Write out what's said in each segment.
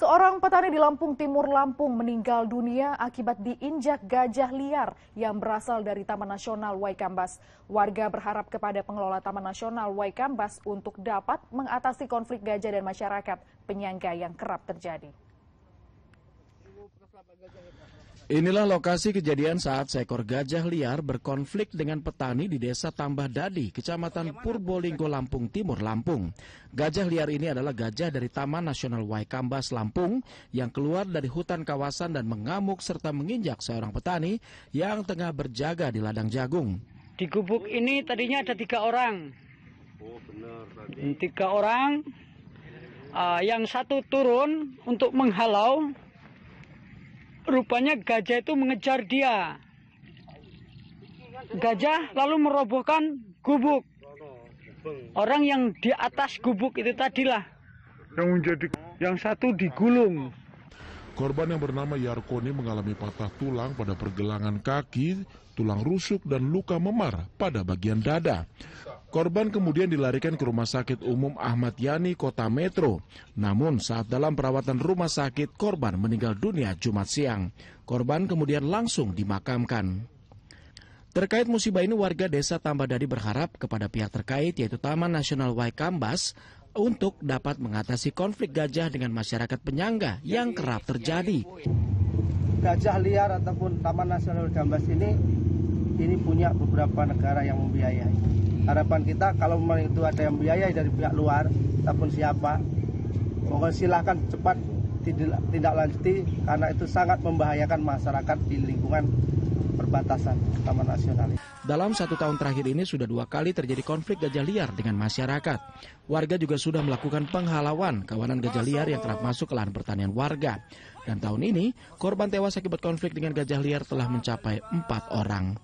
Seorang petani di Lampung Timur Lampung meninggal dunia akibat diinjak gajah liar yang berasal dari Taman Nasional Waikambas. Warga berharap kepada pengelola Taman Nasional Waikambas untuk dapat mengatasi konflik gajah dan masyarakat penyangga yang kerap terjadi. Inilah lokasi kejadian saat seekor gajah liar berkonflik dengan petani di Desa Tambah Dadi, Kecamatan Purbolinggo, Lampung Timur, Lampung. Gajah liar ini adalah gajah dari Taman Nasional Waikambas, Lampung, yang keluar dari hutan kawasan dan mengamuk serta menginjak seorang petani yang tengah berjaga di ladang jagung. Di gubuk ini tadinya ada tiga orang. Oh, tiga orang, uh, yang satu turun untuk menghalau Rupanya gajah itu mengejar dia. Gajah lalu merobohkan gubuk. Orang yang di atas gubuk itu tadilah yang menjadi yang satu digulung. Korban yang bernama Yarkoni mengalami patah tulang pada pergelangan kaki, tulang rusuk dan luka memar pada bagian dada. Korban kemudian dilarikan ke Rumah Sakit Umum Ahmad Yani, Kota Metro. Namun saat dalam perawatan rumah sakit, korban meninggal dunia Jumat siang. Korban kemudian langsung dimakamkan. Terkait musibah ini warga desa Tambadadi berharap kepada pihak terkait yaitu Taman Nasional Waikambas untuk dapat mengatasi konflik gajah dengan masyarakat penyangga yang kerap terjadi. Gajah liar ataupun Taman Nasional Waikambas ini ini punya beberapa negara yang membiayai harapan kita kalau memang itu ada yang biaya dari pihak luar ataupun siapa monggo silahkan cepat tindak lanjuti karena itu sangat membahayakan masyarakat di lingkungan perbatasan Taman Nasional. Dalam satu tahun terakhir ini sudah dua kali terjadi konflik gajah liar dengan masyarakat. Warga juga sudah melakukan penghalauan kawanan gajah liar yang kerap masuk ke lahan pertanian warga. Dan tahun ini korban tewas akibat konflik dengan gajah liar telah mencapai empat orang.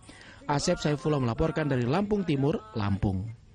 Asep Saifullah melaporkan dari Lampung Timur, Lampung.